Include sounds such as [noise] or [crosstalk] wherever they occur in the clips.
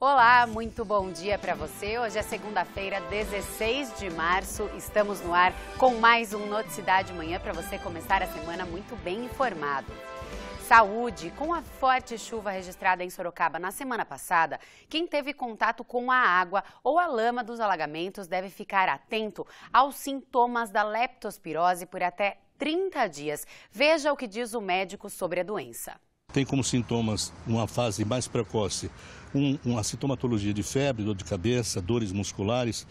Olá, muito bom dia para você. Hoje é segunda-feira, 16 de março. Estamos no ar com mais um Noticidade Manhã para você começar a semana muito bem informado. Saúde, com a forte chuva registrada em Sorocaba na semana passada, quem teve contato com a água ou a lama dos alagamentos deve ficar atento aos sintomas da leptospirose por até 30 dias. Veja o que diz o médico sobre a doença tem como sintomas, numa fase mais precoce, um, uma sintomatologia de febre, dor de cabeça, dores musculares,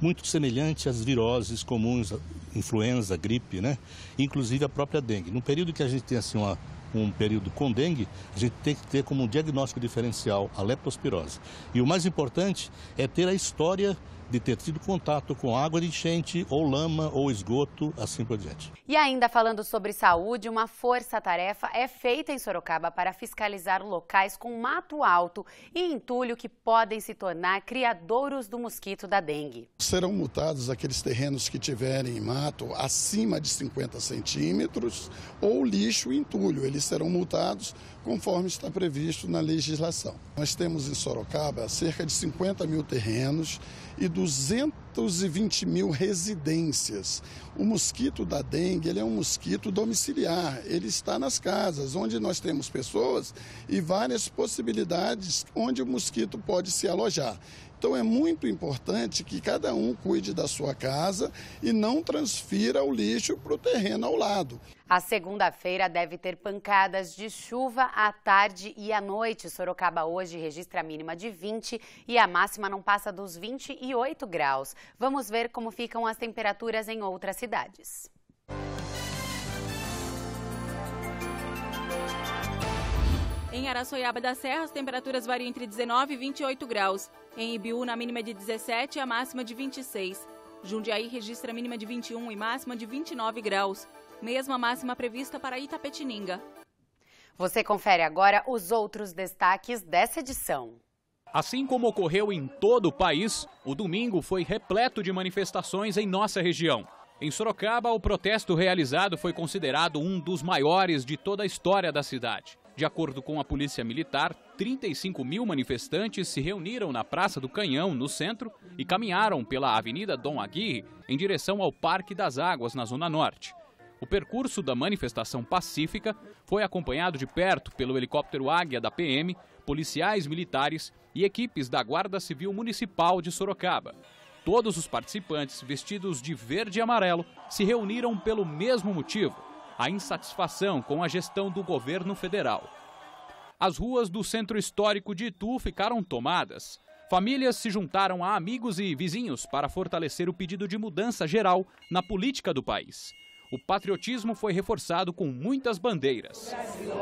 muito semelhante às viroses comuns, influenza, gripe, né? inclusive a própria dengue. No período que a gente tem assim, uma, um período com dengue, a gente tem que ter como um diagnóstico diferencial a leptospirose. E o mais importante é ter a história de ter tido contato com água de enchente ou lama ou esgoto, assim por diante. E ainda falando sobre saúde, uma força-tarefa é feita em Sorocaba para fiscalizar locais com mato alto e entulho que podem se tornar criadouros do mosquito da dengue. Serão multados aqueles terrenos que tiverem mato acima de 50 centímetros ou lixo e entulho. Eles serão multados conforme está previsto na legislação. Nós temos em Sorocaba cerca de 50 mil terrenos e 200 220 mil residências. O mosquito da dengue ele é um mosquito domiciliar, ele está nas casas, onde nós temos pessoas e várias possibilidades onde o mosquito pode se alojar. Então é muito importante que cada um cuide da sua casa e não transfira o lixo para o terreno ao lado. A segunda-feira deve ter pancadas de chuva à tarde e à noite. Sorocaba hoje registra a mínima de 20 e a máxima não passa dos 28 graus. Vamos ver como ficam as temperaturas em outras cidades. Em Araçoiaba da Serra, as temperaturas variam entre 19 e 28 graus. Em Ibiúna, na mínima de 17 e a máxima de 26. Jundiaí registra a mínima de 21 e máxima de 29 graus. Mesma máxima prevista para Itapetininga. Você confere agora os outros destaques dessa edição. Assim como ocorreu em todo o país, o domingo foi repleto de manifestações em nossa região. Em Sorocaba, o protesto realizado foi considerado um dos maiores de toda a história da cidade. De acordo com a Polícia Militar, 35 mil manifestantes se reuniram na Praça do Canhão, no centro, e caminharam pela Avenida Dom Aguirre em direção ao Parque das Águas, na Zona Norte. O percurso da manifestação pacífica foi acompanhado de perto pelo helicóptero Águia da PM, policiais militares e equipes da Guarda Civil Municipal de Sorocaba. Todos os participantes, vestidos de verde e amarelo, se reuniram pelo mesmo motivo: a insatisfação com a gestão do governo federal. As ruas do centro histórico de Itu ficaram tomadas. Famílias se juntaram a amigos e vizinhos para fortalecer o pedido de mudança geral na política do país. O patriotismo foi reforçado com muitas bandeiras. Brasil,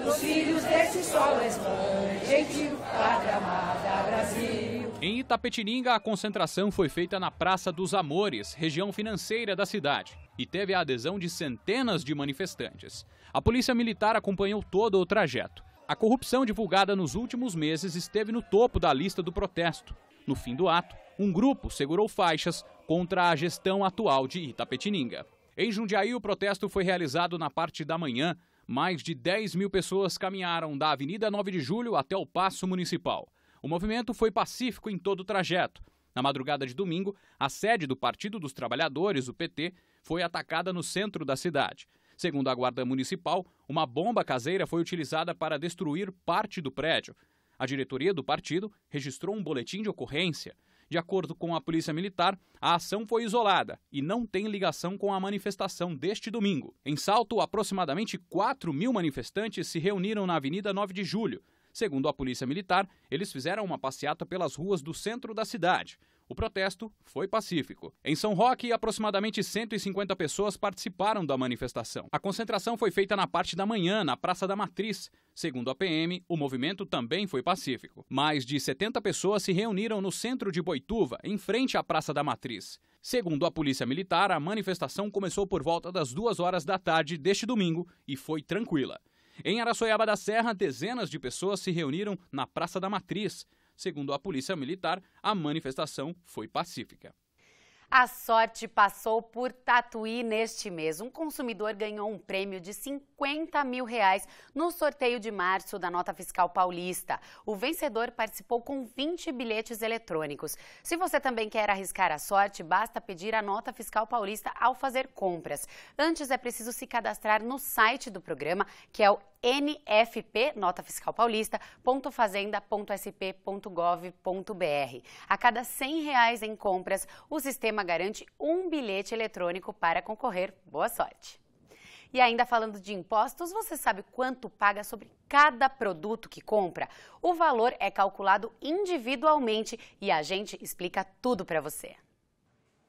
dos filhos desse sol é gentil, pátria amada, Brasil. Em Itapetininga, a concentração foi feita na Praça dos Amores, região financeira da cidade, e teve a adesão de centenas de manifestantes. A polícia militar acompanhou todo o trajeto. A corrupção divulgada nos últimos meses esteve no topo da lista do protesto. No fim do ato, um grupo segurou faixas contra a gestão atual de Itapetininga. Em Jundiaí, o protesto foi realizado na parte da manhã, mais de 10 mil pessoas caminharam da Avenida 9 de Julho até o Paço Municipal. O movimento foi pacífico em todo o trajeto. Na madrugada de domingo, a sede do Partido dos Trabalhadores, o PT, foi atacada no centro da cidade. Segundo a Guarda Municipal, uma bomba caseira foi utilizada para destruir parte do prédio. A diretoria do partido registrou um boletim de ocorrência. De acordo com a Polícia Militar, a ação foi isolada e não tem ligação com a manifestação deste domingo. Em Salto, aproximadamente 4 mil manifestantes se reuniram na Avenida 9 de Julho. Segundo a Polícia Militar, eles fizeram uma passeata pelas ruas do centro da cidade. O protesto foi pacífico. Em São Roque, aproximadamente 150 pessoas participaram da manifestação. A concentração foi feita na parte da manhã, na Praça da Matriz. Segundo a PM, o movimento também foi pacífico. Mais de 70 pessoas se reuniram no centro de Boituva, em frente à Praça da Matriz. Segundo a Polícia Militar, a manifestação começou por volta das duas horas da tarde deste domingo e foi tranquila. Em Araçoiaba da Serra, dezenas de pessoas se reuniram na Praça da Matriz. Segundo a Polícia Militar, a manifestação foi pacífica. A sorte passou por Tatuí neste mês. Um consumidor ganhou um prêmio de 50 mil reais no sorteio de março da nota fiscal paulista. O vencedor participou com 20 bilhetes eletrônicos. Se você também quer arriscar a sorte, basta pedir a nota fiscal paulista ao fazer compras. Antes é preciso se cadastrar no site do programa, que é o nfp, nota fiscal paulista, .fazenda .sp .gov .br. A cada R$ reais em compras, o sistema garante um bilhete eletrônico para concorrer. Boa sorte! E ainda falando de impostos, você sabe quanto paga sobre cada produto que compra? O valor é calculado individualmente e a gente explica tudo para você.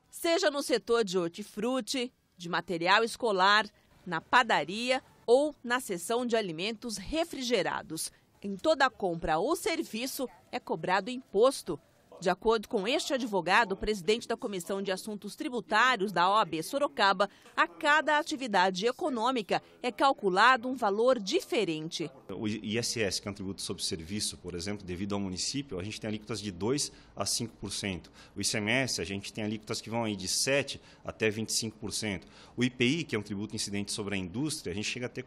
Seja no setor de hortifruti, de material escolar, na padaria ou na seção de alimentos refrigerados. Em toda compra ou serviço é cobrado imposto. De acordo com este advogado, presidente da Comissão de Assuntos Tributários da OAB Sorocaba, a cada atividade econômica é calculado um valor diferente. O ISS, que é um tributo sobre serviço, por exemplo, devido ao município, a gente tem alíquotas de 2 a 5%. O ICMS, a gente tem alíquotas que vão aí de 7 até 25%. O IPI, que é um tributo incidente sobre a indústria, a gente chega a ter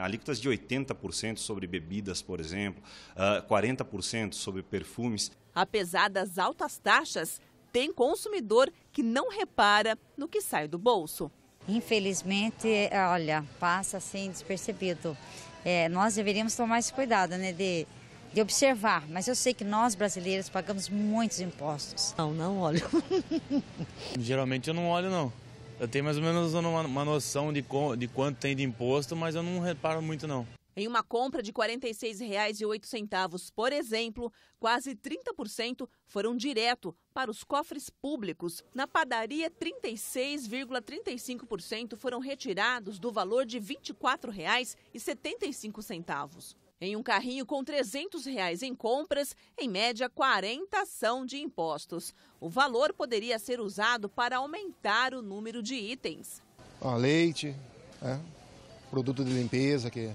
alíquotas de 80% sobre bebidas, por exemplo, 40% ah, sobre perfumes. Apesar das altas taxas, tem consumidor que não repara no que sai do bolso. Infelizmente, olha, passa assim despercebido. É, nós deveríamos tomar esse cuidado, né, de, de observar. Mas eu sei que nós brasileiros pagamos muitos impostos. Não, não olho. [laughs] Geralmente eu não olho, não. Eu tenho mais ou menos uma, uma noção de, de quanto tem de imposto, mas eu não reparo muito, não. Em uma compra de R$ 46,08, por exemplo, quase 30% foram direto para os cofres públicos. Na padaria, 36,35% foram retirados do valor de R$ 24,75. Em um carrinho com R$ reais em compras, em média 40 são de impostos. O valor poderia ser usado para aumentar o número de itens. Ah, leite, né? produto de limpeza, que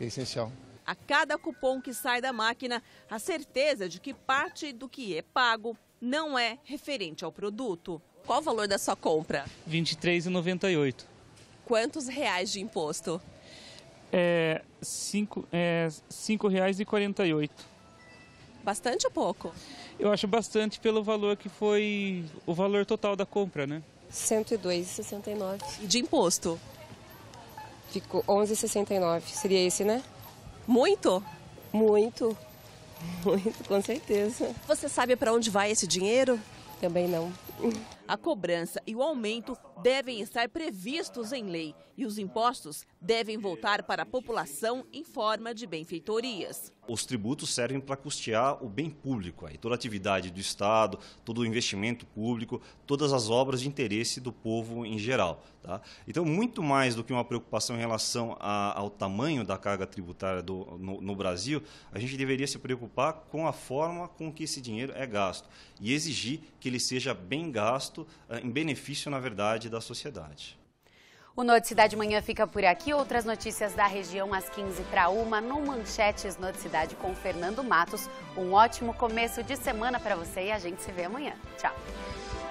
é essencial. A cada cupom que sai da máquina, a certeza de que parte do que é pago não é referente ao produto. Qual o valor da sua compra? R$ 23,98. Quantos reais de imposto? É, cinco, é, Bastante ou pouco? Eu acho bastante pelo valor que foi o valor total da compra, né? 102,69. De imposto? Ficou 11,69. Seria esse, né? Muito? Muito. [laughs] Muito, com certeza. Você sabe para onde vai esse dinheiro? Também não. A cobrança e o aumento devem estar previstos em lei e os impostos devem voltar para a população em forma de benfeitorias. Os tributos servem para custear o bem público, aí, toda a atividade do Estado, todo o investimento público, todas as obras de interesse do povo em geral. Tá? Então, muito mais do que uma preocupação em relação a, ao tamanho da carga tributária do, no, no Brasil, a gente deveria se preocupar com a forma com que esse dinheiro é gasto e exigir que ele seja bem gasto gasto, ah, em benefício, na verdade, da sociedade. O Noticidade Manhã fica por aqui. Outras notícias da região às 15 para uma no Manchetes Noticidade com Fernando Matos. Um ótimo começo de semana para você e a gente se vê amanhã. Tchau.